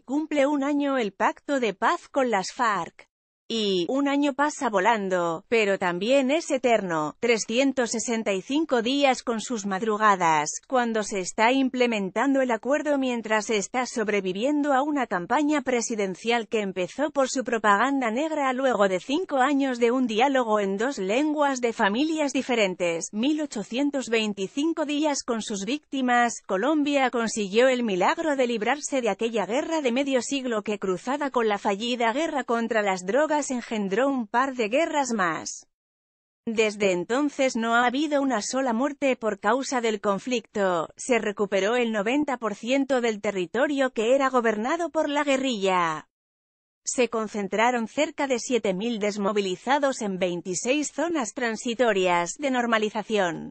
cumple un año el pacto de paz con las FARC. Y, un año pasa volando, pero también es eterno, 365 días con sus madrugadas, cuando se está implementando el acuerdo mientras está sobreviviendo a una campaña presidencial que empezó por su propaganda negra luego de cinco años de un diálogo en dos lenguas de familias diferentes, 1825 días con sus víctimas, Colombia consiguió el milagro de librarse de aquella guerra de medio siglo que cruzada con la fallida guerra contra las drogas engendró un par de guerras más. Desde entonces no ha habido una sola muerte por causa del conflicto, se recuperó el 90% del territorio que era gobernado por la guerrilla. Se concentraron cerca de 7.000 desmovilizados en 26 zonas transitorias de normalización.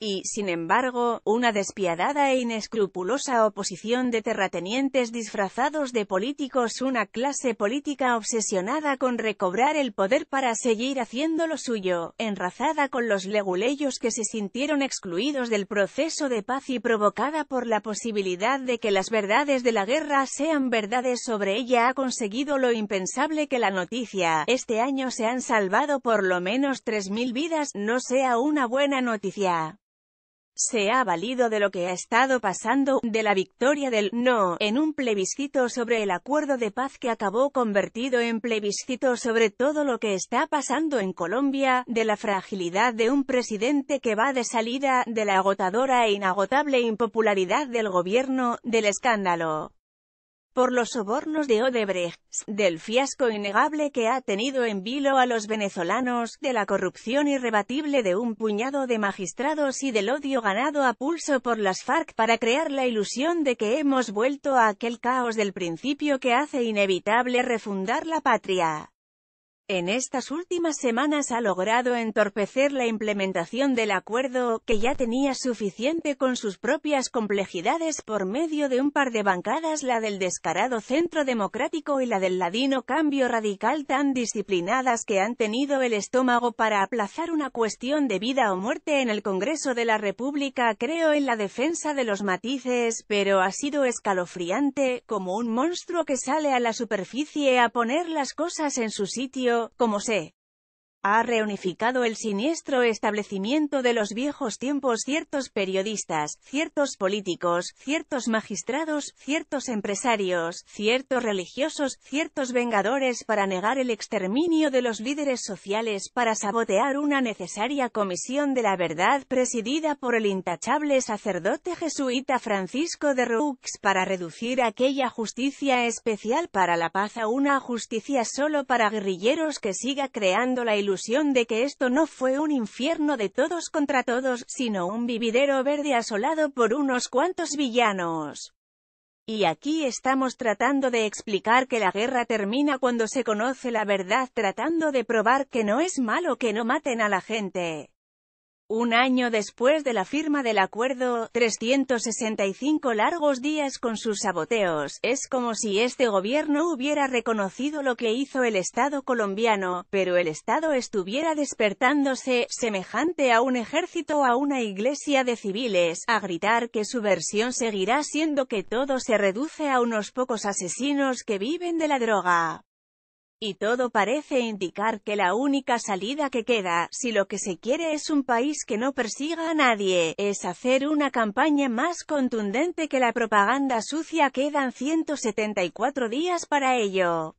Y, sin embargo, una despiadada e inescrupulosa oposición de terratenientes disfrazados de políticos, una clase política obsesionada con recobrar el poder para seguir haciendo lo suyo, enrazada con los leguleyos que se sintieron excluidos del proceso de paz y provocada por la posibilidad de que las verdades de la guerra sean verdades sobre ella ha conseguido lo impensable que la noticia, este año se han salvado por lo menos 3.000 vidas, no sea una buena noticia se ha valido de lo que ha estado pasando, de la victoria del «no» en un plebiscito sobre el acuerdo de paz que acabó convertido en plebiscito sobre todo lo que está pasando en Colombia, de la fragilidad de un presidente que va de salida, de la agotadora e inagotable impopularidad del gobierno, del escándalo por los sobornos de Odebrecht, del fiasco innegable que ha tenido en vilo a los venezolanos, de la corrupción irrebatible de un puñado de magistrados y del odio ganado a pulso por las FARC para crear la ilusión de que hemos vuelto a aquel caos del principio que hace inevitable refundar la patria en estas últimas semanas ha logrado entorpecer la implementación del acuerdo, que ya tenía suficiente con sus propias complejidades por medio de un par de bancadas la del descarado Centro Democrático y la del ladino Cambio Radical tan disciplinadas que han tenido el estómago para aplazar una cuestión de vida o muerte en el Congreso de la República creo en la defensa de los matices, pero ha sido escalofriante, como un monstruo que sale a la superficie a poner las cosas en su sitio como sé, ha reunificado el siniestro establecimiento de los viejos tiempos ciertos periodistas, ciertos políticos, ciertos magistrados, ciertos empresarios, ciertos religiosos, ciertos vengadores para negar el exterminio de los líderes sociales para sabotear una necesaria comisión de la verdad presidida por el intachable sacerdote jesuita Francisco de Roux para reducir aquella justicia especial para la paz a una justicia solo para guerrilleros que siga creando la ilusión ilusión de que esto no fue un infierno de todos contra todos, sino un vividero verde asolado por unos cuantos villanos. Y aquí estamos tratando de explicar que la guerra termina cuando se conoce la verdad tratando de probar que no es malo que no maten a la gente. Un año después de la firma del acuerdo, 365 largos días con sus saboteos, es como si este gobierno hubiera reconocido lo que hizo el Estado colombiano, pero el Estado estuviera despertándose, semejante a un ejército o a una iglesia de civiles, a gritar que su versión seguirá siendo que todo se reduce a unos pocos asesinos que viven de la droga. Y todo parece indicar que la única salida que queda, si lo que se quiere es un país que no persiga a nadie, es hacer una campaña más contundente que la propaganda sucia. Quedan 174 días para ello.